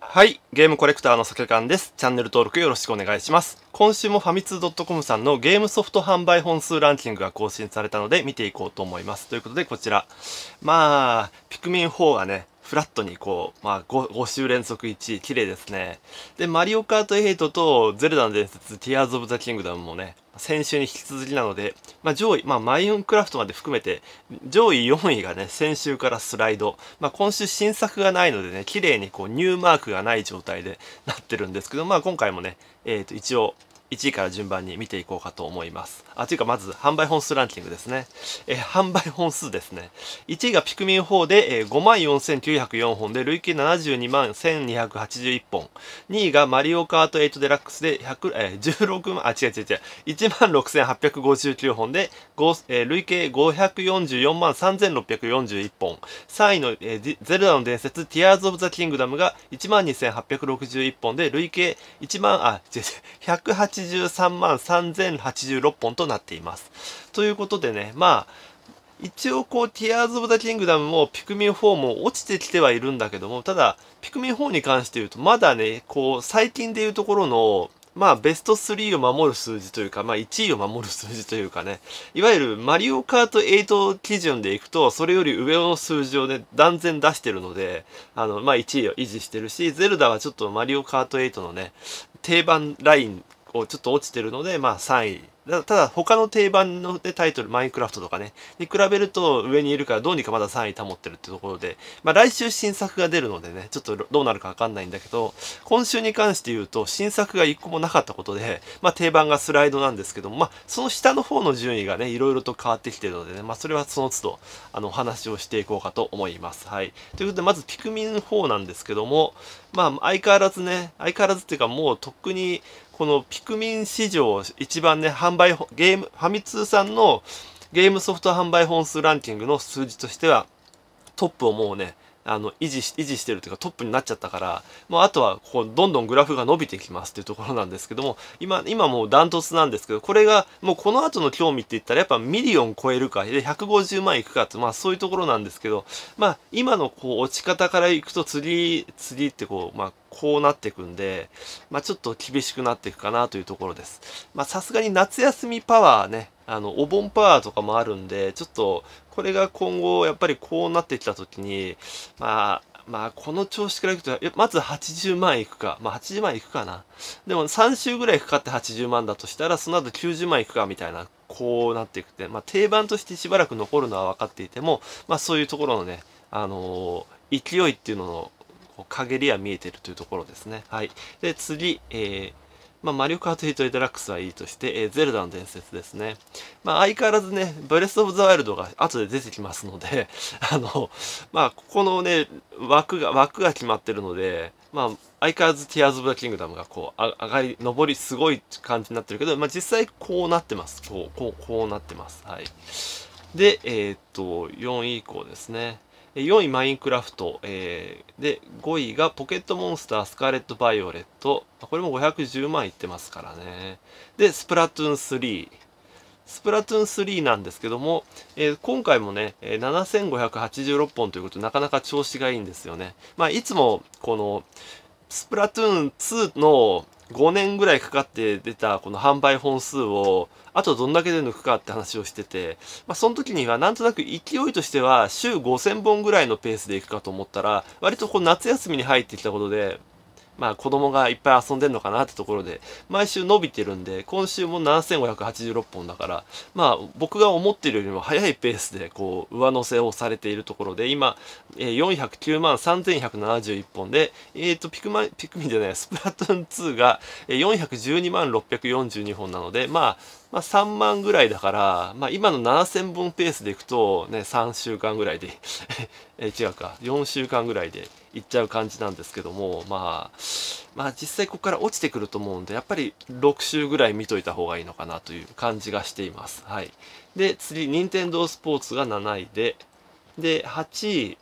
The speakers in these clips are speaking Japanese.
はい、ゲームコレクターの酒缶です。チャンネル登録よろしくお願いします。今週もファミツー .com さんのゲームソフト販売本数ランキングが更新されたので見ていこうと思います。ということでこちら。まあ、ピクミン4がね、フラットにこう、まあ5、5週連続1位、綺麗ですね。で、マリオカート8とゼルダの伝説、ティアーズ・オブ・ザ・キングダムもね、先週に引き続きなので、まあ、上位、まあ、マインクラフトまで含めて、上位4位がね、先週からスライド。まあ、今週新作がないのでね、綺麗にこう、ニューマークがない状態でなってるんですけど、まあ、今回もね、えっ、ー、と、一応、1位から順番に見ていこうかと思います。あ、というかまず販売本数ランキングですね。え販売本数ですね。1位がピクミン4で、えー、54,904本で累計72万1,281本。2位がマリオカート8デラックスで100、えー、16万、あ、違う違う違う、16,859本で、えー、累計544万3,641本。3位の、えー、ゼルダの伝説ティアーズ・オブ・ザ・キングダムが12,861本で累計1万、あ、違う違う、83万3086本となっています。ということでね、まあ、一応こう、ティアーズ・オブ・ザ・キングダムもピクミン4も落ちてきてはいるんだけども、ただ、ピクミン4に関して言うと、まだね、こう、最近でいうところの、まあ、ベスト3を守る数字というか、まあ、1位を守る数字というかね、いわゆるマリオカート8基準でいくと、それより上の数字をね、断然出してるので、あの、まあ、1位を維持してるし、ゼルダはちょっとマリオカート8のね、定番ラインこうちょっと落ちてるので、まあ3位。だただ他の定番のタイトル、マインクラフトとかね、に比べると上にいるからどうにかまだ3位保ってるってところで、まあ来週新作が出るのでね、ちょっとどうなるかわかんないんだけど、今週に関して言うと新作が1個もなかったことで、まあ定番がスライドなんですけども、まあその下の方の順位がね、いろいろと変わってきてるのでね、まあそれはその都度、あの、お話をしていこうかと思います。はい。ということで、まずピクミン4なんですけども、まあ相変わらずね、相変わらずっていうかもうとっくにこのピクミン市場一番ね、販売、ゲーム、ファミ通さんのゲームソフト販売本数ランキングの数字としては、トップをもうね、あの維持維持してるというかトップになっちゃったから、もうあとはここどんどんグラフが伸びてきますというところなんですけども今今もうダントツなんですけどこれがもうこの後の興味って言ったらやっぱミリオン超えるかで150万いくかって、まあ、そういうところなんですけど、まあ、今のこう落ち方からいくと次次ってこう、まあ、こうなっていくんで、まあ、ちょっと厳しくなっていくかなというところです。まさすがに夏休みパワーね、あのお盆パワーとかもあるんでちょっとこれが今後やっぱりこうなってきた時にまあまあこの調子からいくとまず80万いくかまあ80万いくかなでも3週ぐらいかかって80万だとしたらその後90万いくかみたいなこうなっていくってまあ定番としてしばらく残るのは分かっていてもまあそういうところのねあのー、勢いっていうのの陰りは見えてるというところですねはいで次えーまあ、マリオカートヒートデラックスはいいとして、えー、ゼルダの伝説ですね。まあ、相変わらずね、ブレス・オブ・ザ・ワイルドが後で出てきますので あの、まあ、ここのね、枠が、枠が決まってるので、まあ、相変わらずティアーズ・オブ・ザ・キングダムがこう、あ上がり、上りすごい感じになってるけど、まあ、実際こうなってます。こう、こう、こうなってます。はい。で、えー、っと、4位以降ですね。4位マインクラフト、えー、で5位がポケットモンスタースカーレット・バイオレットこれも510万いってますからねでスプラトゥーン3スプラトゥーン3なんですけども、えー、今回もね、え7586本ということでなかなか調子がいいんですよね。まあ、いつもこのスプラトゥーン2の5年ぐらいかかって出たこの販売本数をあとどんだけで抜くかって話をしてて、まあ、その時にはなんとなく勢いとしては週5000本ぐらいのペースでいくかと思ったら割とこう夏休みに入ってきたことでまあ子供がいっぱい遊んでんのかなってところで、毎週伸びてるんで、今週も7586本だから、まあ僕が思ってるよりも早いペースでこう上乗せをされているところで、今、え409万3171本で、えっ、ー、と、ピクマン、ピクミンじゃない、スプラトゥーン2が412万642本なので、まあ、まあ、3万ぐらいだから、まあ、今の7000本ペースでいくと、ね、3週間ぐらいでえ違うか、4週間ぐらいで、行っちゃう感じなんですけども、まあ、まあ実際ここから落ちてくると思うんで、やっぱり6週ぐらい見といた方がいいのかなという感じがしています。はい。で、次、任天堂スポーツが7位で、で、8位、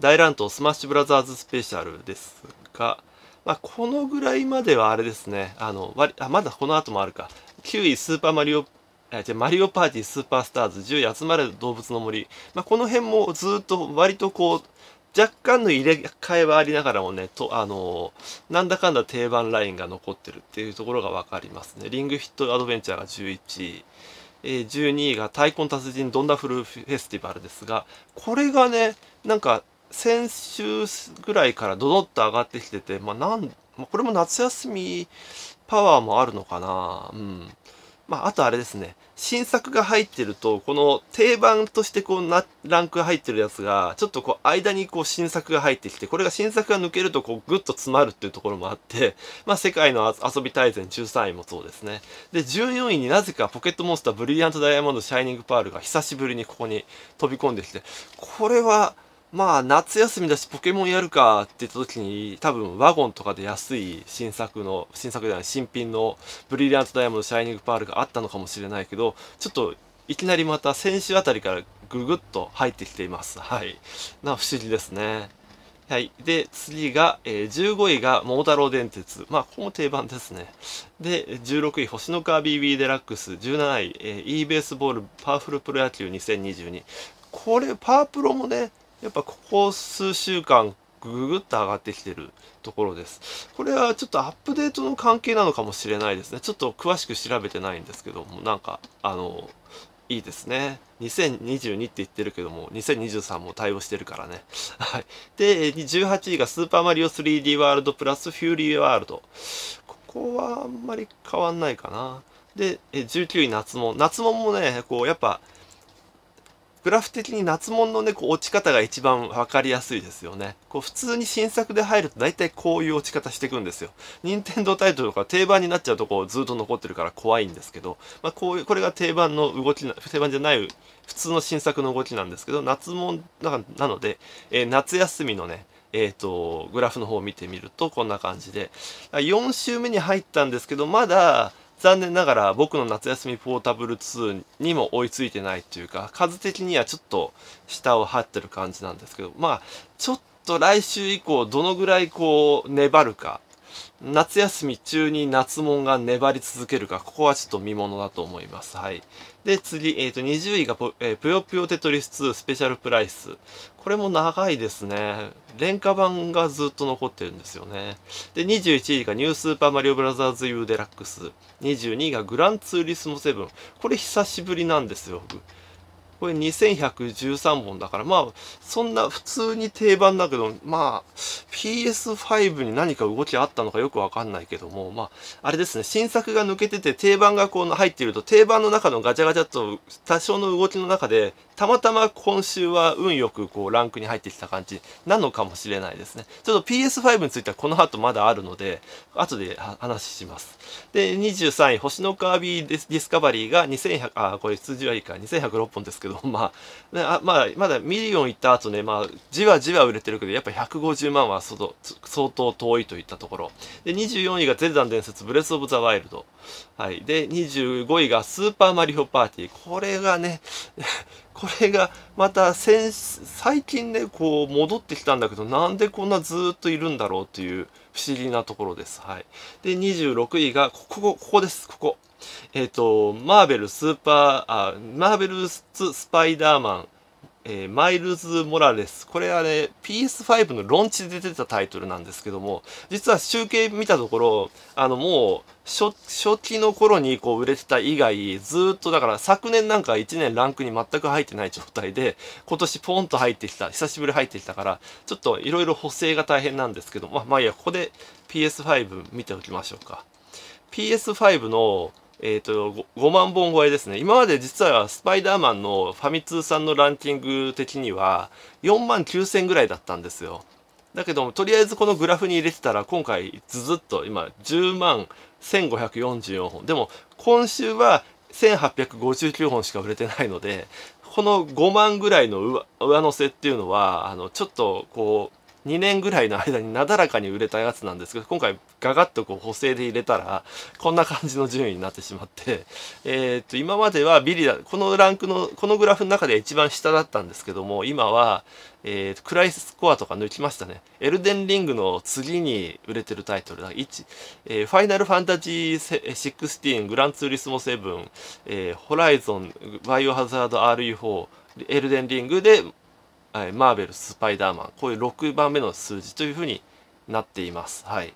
大乱闘スマッシュブラザーズスペシャルですが、まあ、このぐらいまではあれですね、あの、割あまだこの後もあるか、9位スーパーマリオじゃマリオパーティースーパースターズ10位集まれ動物の森、まあ、この辺もずっと割とこう若干の入れ替えはありながらもね、と、あのー、なんだかんだ定番ラインが残ってるっていうところがわかりますね。リングフィットアドベンチャーが11位、えー、12位が太鼓の達人ドンダフルフェスティバルですが、これがね、なんか先週ぐらいからドドッと上がってきてて、まあなん、まあ、これも夏休みパワーもあるのかなうん。まあ、あとあれですね。新作が入ってると、この定番としてこうな、ランクが入ってるやつが、ちょっとこう、間にこう新作が入ってきて、これが新作が抜けるとこう、ぐっと詰まるっていうところもあって、まあ、世界の遊び大全13位もそうですね。で、14位になぜかポケットモンスターブリリアントダイヤモンドシャイニングパールが久しぶりにここに飛び込んできて、これは、まあ、夏休みだし、ポケモンやるかって言った時に、多分、ワゴンとかで安い新作の、新作じゃない、新品のブリリアントダイヤモンド、シャイニングパールがあったのかもしれないけど、ちょっと、いきなりまた先週あたりからぐぐっと入ってきています。はい。な、不思議ですね。はい。で、次が、えー、15位が桃太郎電鉄。まあ、ここも定番ですね。で、16位、星の川 BB デラックス。17位、えー、e ベースボールパワフルプロ野球2022。これ、パープロもね、やっぱここ数週間ぐぐっと上がってきてるところです。これはちょっとアップデートの関係なのかもしれないですね。ちょっと詳しく調べてないんですけども、なんか、あの、いいですね。2022って言ってるけども、2023も対応してるからね。はい。で、18位がスーパーマリオ 3D ワールドプラスフューリーワールド。ここはあんまり変わんないかな。で、19位夏も。夏ももね、こう、やっぱ、グラフ的に夏物のね、こう落ち方が一番分かりやすいですよね。こう普通に新作で入ると大体こういう落ち方していくんですよ。任天堂タイトルとか定番になっちゃうとこうずっと残ってるから怖いんですけど、まあこういう、これが定番の動きな、定番じゃない普通の新作の動きなんですけど、夏物ななので、えー、夏休みのね、えーと、とグラフの方を見てみるとこんな感じで4週目に入ったんですけどまだ残念ながら僕の夏休みポータブル2にも追いついてないっていうか、数的にはちょっと下を張ってる感じなんですけど、まあ、ちょっと来週以降どのぐらいこう粘るか、夏休み中に夏門が粘り続けるか、ここはちょっと見ものだと思います。はい。で、次、えっ、ー、と、20位がぷ、えー、ぷよぷよテトリス2スペシャルプライス。これも長いですね。廉価版がずっと残ってるんですよね。で、21位がニュースーパーマリオブラザーズ U デラックス。22位がグランツーリスモ7。これ久しぶりなんですよ。これ2113本だから、まあ、そんな普通に定番だけど、まあ、PS5 に何か動きあったのかよくわかんないけども、まあ、あれですね、新作が抜けてて、定番がこう入っていると、定番の中のガチャガチャと多少の動きの中で、たまたま今週は運よくこうランクに入ってきた感じなのかもしれないですね。ちょっと PS5 についてはこの後まだあるので、後で話します。で、23位、星のカービィディスカバリーが2100、あ、これ数字はいいか、2106本ですけど、まあ、ね、あまあ、まだミリオン行った後ね、まあ、じわじわ売れてるけど、やっぱ150万は相当遠いといったところ。で、24位がゼルダン伝説、ブレス・オブ・ザ・ワイルド。はい。で、25位がスーパーマリオパーティー。これがね、これがまた先最近ねこう戻ってきたんだけどなんでこんなずっといるんだろうという不思議なところです。はい、で26位がここここですここ。えっ、ー、とマーベルスーパーあマーベルスパイダーマンえー、マイルズ・モラレス。これはね、PS5 のロンチで出てたタイトルなんですけども、実は集計見たところ、あの、もう初、初期の頃にこう売れてた以外、ずっとだから昨年なんか1年ランクに全く入ってない状態で、今年ポンと入ってきた、久しぶり入ってきたから、ちょっといろいろ補正が大変なんですけど、まあ、まあいいや、ここで PS5 見ておきましょうか。PS5 の、えっ、ー、と 5, 5, 万本超えですね今まで実はスパイダーマンのファミ通さんのランキング的には4万9ぐらいだったんですよだけどもとりあえずこのグラフに入れてたら今回ズずっと今10万1544本でも今週は1859本しか売れてないのでこの5万ぐらいの上乗せっていうのはあのちょっとこう2年ぐらいの間になだらかに売れたやつなんですけど今回ガガッとこう補正で入れたらこんな感じの順位になってしまって えー、っと今まではビリだこのランクのこのグラフの中で一番下だったんですけども今は、えー、クライスコアとか抜きましたねエルデンリングの次に売れてるタイトルだ1、えー、ファイナルファンタジー16グランツーリスモ7、えー、ホライゾンバイオハザード RE4 エルデンリングではい、マーベル、スパイダーマン、こういう6番目の数字というふうになっています。はい。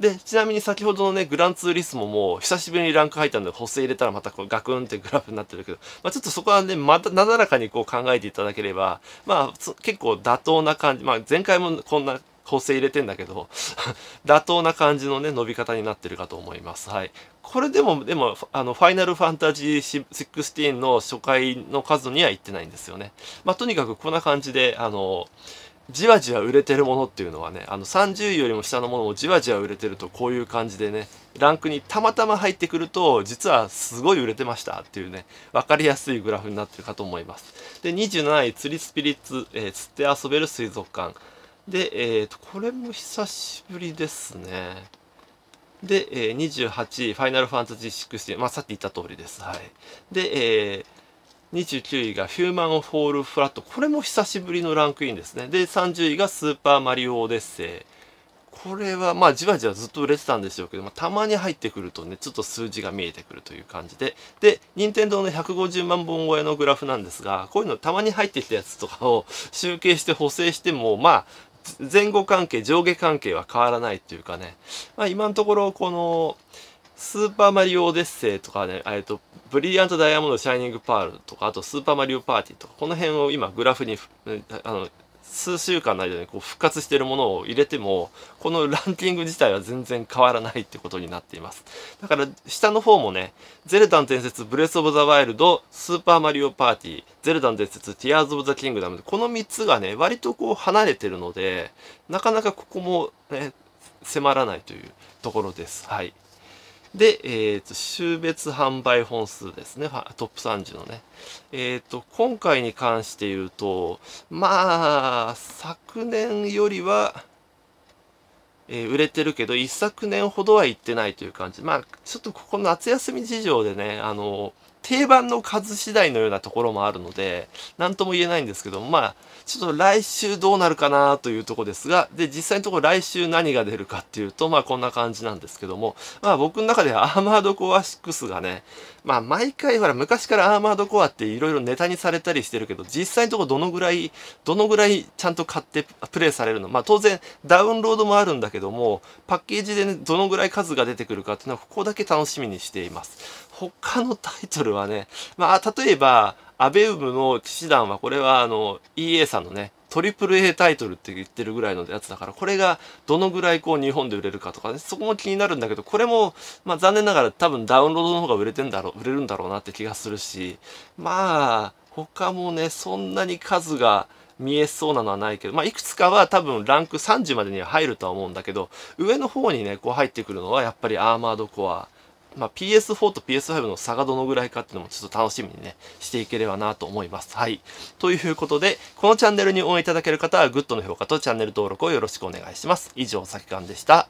で、ちなみに先ほどのね、グランツーリスモも久しぶりにランク入ったので補正入れたらまたこうガクンってグラフになってるけど、まあ、ちょっとそこはね、またなだらかにこう考えていただければ、まあ結構妥当な感じ、まあ前回もこんな補正入れてんだけど 妥当な感じのね、伸び方になってるかと思います。はい。これでも、でも、あの、ファイナルファンタジー16の初回の数には行ってないんですよね。まあ、とにかくこんな感じで、あの、じわじわ売れてるものっていうのはねあの30位よりも下のものもじわじわ売れてるとこういう感じでねランクにたまたま入ってくると実はすごい売れてましたっていうね分かりやすいグラフになってるかと思いますで27位釣りスピリッツ、えー、釣って遊べる水族館で、えーと、これも久しぶりですね。で、えー、28位、ファイナルファンタジー16、まあ、さっき言った通りです。はい。で、えー、29位がヒューマン・フォール・フラット。これも久しぶりのランクインですね。で、30位がスーパーマリオ・オデッセイ。これは、まあ、じわじわずっと売れてたんでしょうけど、たまに入ってくるとね、ちょっと数字が見えてくるという感じで。で、任天堂の150万本超えのグラフなんですが、こういうのたまに入ってきたやつとかを集計して補正しても、まあ、前後関係上下関係は変わらないていうかね、まあ、今のところこのスーパーマリオオデッセイとかね、えっと、ブリリアントダイヤモンドシャイニングパールとか、あとスーパーマリオパーティーとか、この辺を今グラフにあの数週間の間にこう復活しているものを入れてもこのランキング自体は全然変わらないってことになっていますだから下の方もね「ゼルダの伝説ブレス・オブ・ザ・ワイルド」「スーパーマリオ・パーティー」「ゼルダの伝説ティアーズ・オブ・ザ・キングダム」この3つがね割とこう離れてるのでなかなかここもね迫らないというところですはいで、えーと、種週別販売本数ですね、トップ30のね。えっ、ー、と、今回に関して言うと、まあ、昨年よりは、えー、売れてるけど、一昨年ほどは行ってないという感じ。まあ、ちょっとここの夏休み事情でね、あの、定番の数次第のようなところもあるので、何とも言えないんですけど、まあ、ちょっと来週どうなるかなというとこですが、で、実際のところ来週何が出るかっていうと、まあこんな感じなんですけども、まあ僕の中ではアーマードコア6がね、まあ毎回ほら昔からアーマードコアっていろいろネタにされたりしてるけど実際のとこどのぐらいどのぐらいちゃんと買ってプレイされるのまあ当然ダウンロードもあるんだけどもパッケージで、ね、どのぐらい数が出てくるかっていうのはここだけ楽しみにしています他のタイトルはねまあ例えばアベウムの騎士団はこれはあの EA さんのねトリプル A タイトルって言ってるぐらいのやつだから、これがどのぐらいこう日本で売れるかとかね、そこも気になるんだけど、これも、まあ残念ながら多分ダウンロードの方が売れてんだろう、売れるんだろうなって気がするし、まあ、他もね、そんなに数が、見えそうなのはないけど、まあ、いくつかは多分ランク30までには入るとは思うんだけど、上の方にね、こう入ってくるのはやっぱりアーマードコア、まあ、PS4 と PS5 の差がどのぐらいかっていうのもちょっと楽しみにね、していければなと思います。はい。ということで、このチャンネルに応援いただける方は、グッドの評価とチャンネル登録をよろしくお願いします。以上、さきかんでした。